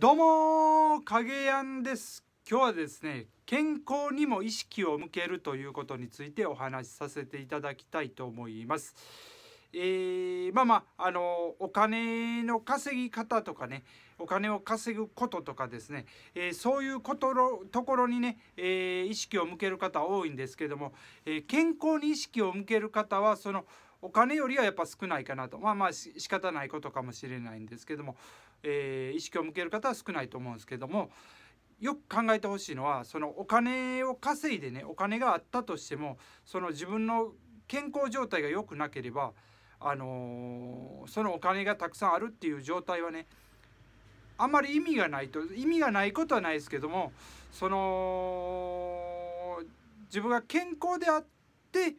どうも影やんです今日はですね健康にも意識を向けるということについてお話しさせていただきたいと思いますえー、まあまあ、あのお金の稼ぎ方とかねお金を稼ぐこととかですね、えー、そういうことところにね、えー、意識を向ける方多いんですけども、え健康に意識を向ける方はそのお金よりはやっぱ少ないかなとまあまあ仕方ないことかもしれないんですけども、え意識を向ける方は少ないと思うんですけども。よく考えてほしいのはそのお金を稼いでねお金があったとしてもその自分の健康状態が良くなければあのー、そのお金がたくさんあるっていう状態はねあんまり意味がないと意味がないことはないですけどもその自分が健康であって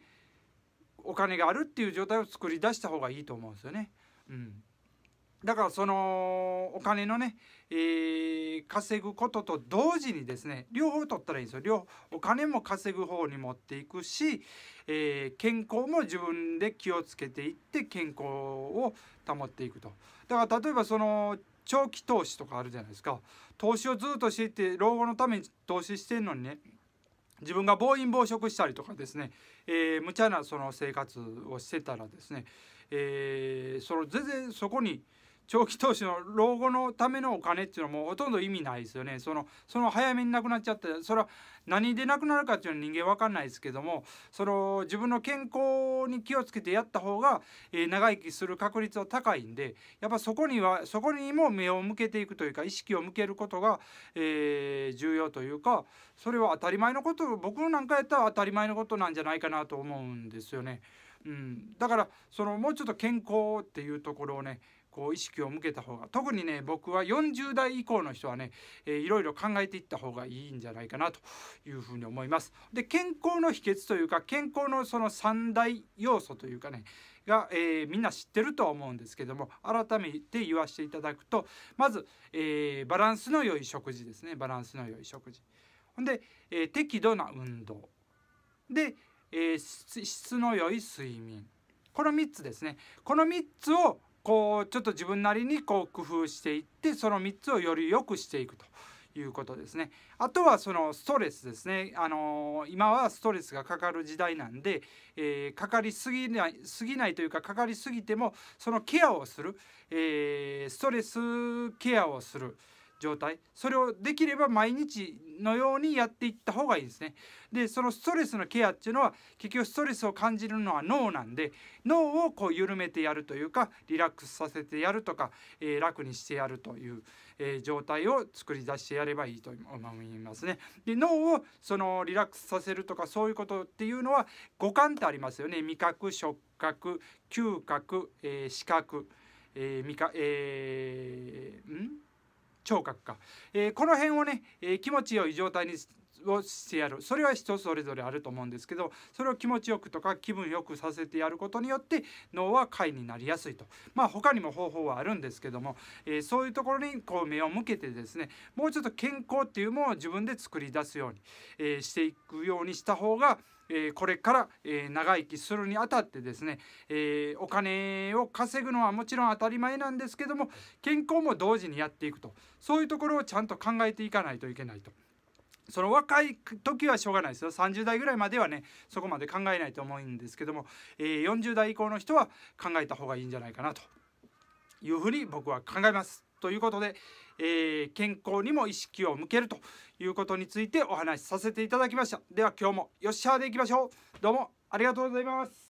お金があるっていう状態を作り出した方がいいと思うんですよね。うんだからそのお金のね、えー、稼ぐことと同時にですね両方取ったらいいんですよ両お金も稼ぐ方に持っていくし、えー、健康も自分で気をつけていって健康を保っていくとだから例えばその長期投資とかあるじゃないですか投資をずっとしていって老後のために投資してんのにね自分が暴飲暴食したりとかですね、えー、無茶なその生活をしてたらですね、えー、その全然そこに長期投資の老後のためのお金っていうのはもうほとんど意味ないですよねそのその早めになくなっちゃってそれは何でなくなるかっていうのは人間分かんないですけどもその自分の健康に気をつけてやった方が、えー、長生きする確率は高いんでやっぱそこにはそこにも目を向けていくというか意識を向けることが、えー、重要というかそれは当たり前のこと僕なんかやったら当たり前のことなんじゃないかなと思うんですよね。うん、だからそのもうちょっと健康っていうところをねこう意識を向けた方が特にね僕は40代以降の人はね、えー、いろいろ考えていった方がいいんじゃないかなというふうに思います。で健康の秘訣というか健康のその3大要素というかねが、えー、みんな知ってるとは思うんですけども改めて言わせていただくとまず、えー、バランスの良い食事ですねバランスの良い食事。ほんで、えー、適度な運動。で、えー、質の良い睡眠この3つですねこの3つをこうちょっと自分なりにこう工夫していってその3つをより良くしていくということですねあとはそのストレスですね、あのー、今はストレスがかかる時代なんで、えー、かかりすぎないすぎないというかかかりすぎてもそのケアをする、えー、ストレスケアをする。状態それをできれば毎日のようにやっていった方がいいですねでそのストレスのケアっていうのは結局ストレスを感じるのは脳なんで脳をこう緩めてやるというかリラックスさせてやるとか、えー、楽にしてやるという、えー、状態を作り出してやればいいと思いますねで脳をそのリラックスさせるとかそういうことっていうのは五感ってありますよね味覚触覚嗅覚、えー、視覚、えー味覚えー、ん聴覚か、えー、この辺をね、えー、気持ちよい状態にをしてやるそれは人それぞれあると思うんですけどそれを気持ちよくとか気分よくさせてやることによって脳は快になりやすいとまあ他にも方法はあるんですけども、えー、そういうところにこう目を向けてですねもうちょっと健康っていうものを自分で作り出すように、えー、していくようにした方がえこれから、え長生きするにあたってですね、えお金を稼ぐのはもちろん当たり前なんですけども健康も同時にやっていくとそういうところをちゃんと考えていかないといけないと。その若い時はしょうがないですよ30代ぐらいまではねそこまで考えないと思うんですけども、えー、40代以降の人は考えた方がいいんじゃないかなというふうに僕は考えます。ということで、えー、健康にも意識を向けるということについてお話しさせていただきました。では今日もよっしゃーでいきましょう。どうもありがとうございます。